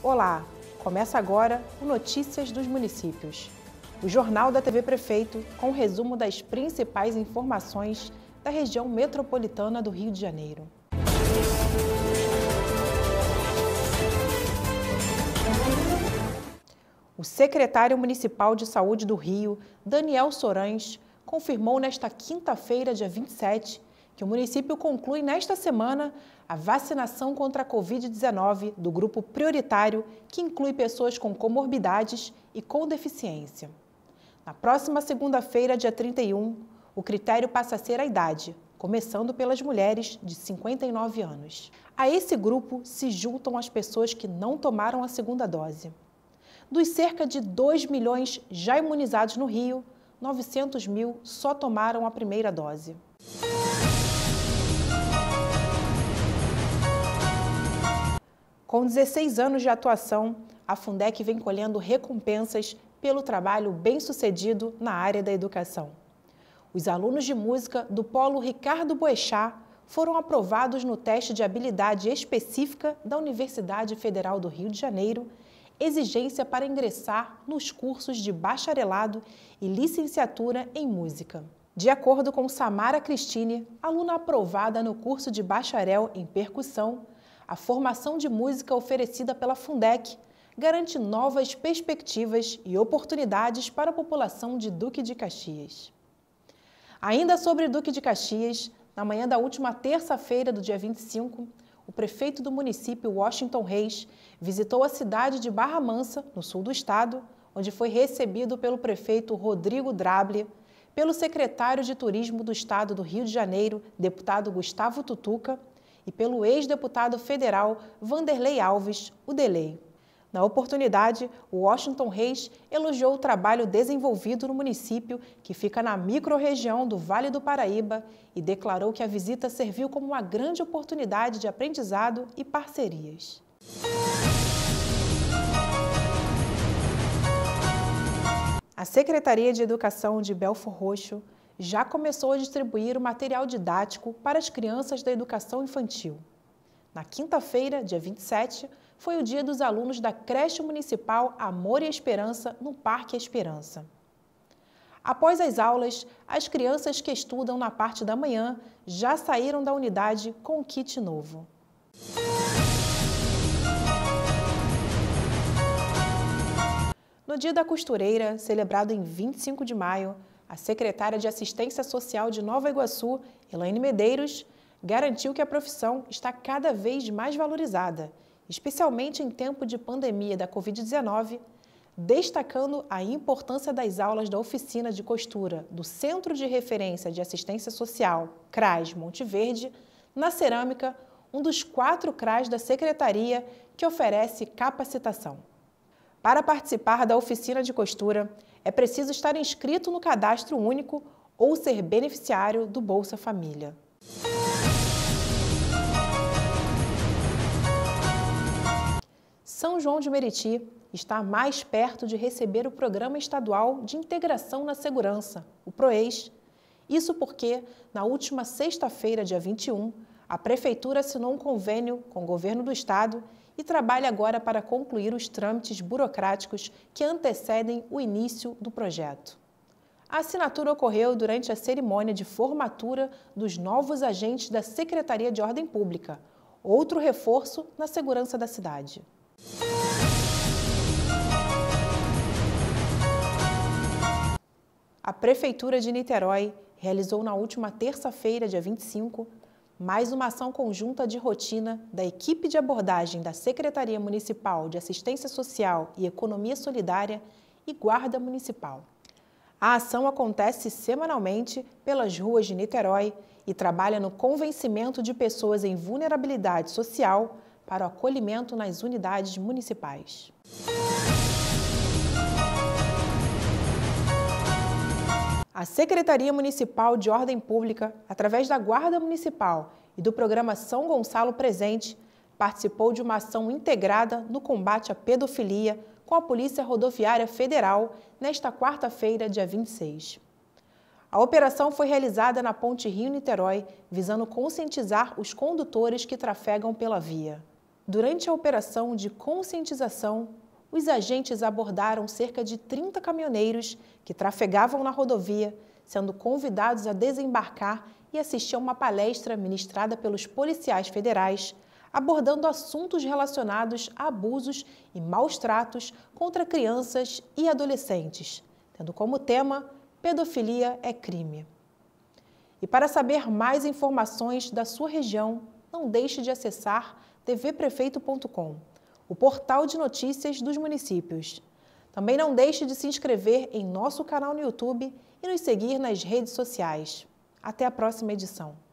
Olá! Começa agora o Notícias dos Municípios, o jornal da TV Prefeito com o resumo das principais informações da região metropolitana do Rio de Janeiro. O secretário municipal de saúde do Rio, Daniel Sorães, confirmou nesta quinta-feira, dia 27, que o município conclui nesta semana a vacinação contra a Covid-19 do grupo prioritário, que inclui pessoas com comorbidades e com deficiência. Na próxima segunda-feira, dia 31, o critério passa a ser a idade, começando pelas mulheres de 59 anos. A esse grupo se juntam as pessoas que não tomaram a segunda dose. Dos cerca de 2 milhões já imunizados no Rio, 900 mil só tomaram a primeira dose. Com 16 anos de atuação, a Fundec vem colhendo recompensas pelo trabalho bem-sucedido na área da educação. Os alunos de música do Polo Ricardo Boechat foram aprovados no teste de habilidade específica da Universidade Federal do Rio de Janeiro, exigência para ingressar nos cursos de bacharelado e licenciatura em música. De acordo com Samara Cristine, aluna aprovada no curso de bacharel em percussão, a formação de música oferecida pela Fundec garante novas perspectivas e oportunidades para a população de Duque de Caxias. Ainda sobre Duque de Caxias, na manhã da última terça-feira do dia 25, o prefeito do município, Washington Reis, visitou a cidade de Barra Mansa, no sul do estado, onde foi recebido pelo prefeito Rodrigo Drable, pelo secretário de Turismo do Estado do Rio de Janeiro, deputado Gustavo Tutuca, e pelo ex-deputado federal Vanderlei Alves, o Delei. Na oportunidade, o Washington Reis elogiou o trabalho desenvolvido no município, que fica na microrregião do Vale do Paraíba, e declarou que a visita serviu como uma grande oportunidade de aprendizado e parcerias. A Secretaria de Educação de Belfor Roxo já começou a distribuir o material didático para as crianças da educação infantil. Na quinta-feira, dia 27, foi o dia dos alunos da creche municipal Amor e Esperança, no Parque Esperança. Após as aulas, as crianças que estudam na parte da manhã já saíram da unidade com o kit novo. No Dia da Costureira, celebrado em 25 de maio, a secretária de Assistência Social de Nova Iguaçu, Elaine Medeiros, garantiu que a profissão está cada vez mais valorizada, especialmente em tempo de pandemia da Covid-19, destacando a importância das aulas da oficina de costura do Centro de Referência de Assistência Social, CRAS Monte Verde, na cerâmica, um dos quatro CRAS da Secretaria que oferece capacitação. Para participar da oficina de costura, é preciso estar inscrito no cadastro único ou ser beneficiário do Bolsa Família. São João de Meriti está mais perto de receber o Programa Estadual de Integração na Segurança, o Proeis. Isso porque, na última sexta-feira, dia 21, a Prefeitura assinou um convênio com o Governo do Estado e trabalha agora para concluir os trâmites burocráticos que antecedem o início do projeto. A assinatura ocorreu durante a cerimônia de formatura dos novos agentes da Secretaria de Ordem Pública, outro reforço na segurança da cidade. A Prefeitura de Niterói realizou na última terça-feira, dia 25, mais uma ação conjunta de rotina da equipe de abordagem da Secretaria Municipal de Assistência Social e Economia Solidária e Guarda Municipal. A ação acontece semanalmente pelas ruas de Niterói e trabalha no convencimento de pessoas em vulnerabilidade social para o acolhimento nas unidades municipais. A Secretaria Municipal de Ordem Pública, através da Guarda Municipal e do programa São Gonçalo Presente, participou de uma ação integrada no combate à pedofilia com a Polícia Rodoviária Federal nesta quarta-feira, dia 26. A operação foi realizada na Ponte Rio-Niterói, visando conscientizar os condutores que trafegam pela via. Durante a operação de conscientização, os agentes abordaram cerca de 30 caminhoneiros que trafegavam na rodovia, sendo convidados a desembarcar e assistir a uma palestra ministrada pelos policiais federais, abordando assuntos relacionados a abusos e maus tratos contra crianças e adolescentes, tendo como tema Pedofilia é crime. E para saber mais informações da sua região, não deixe de acessar tvprefeito.com o portal de notícias dos municípios. Também não deixe de se inscrever em nosso canal no YouTube e nos seguir nas redes sociais. Até a próxima edição.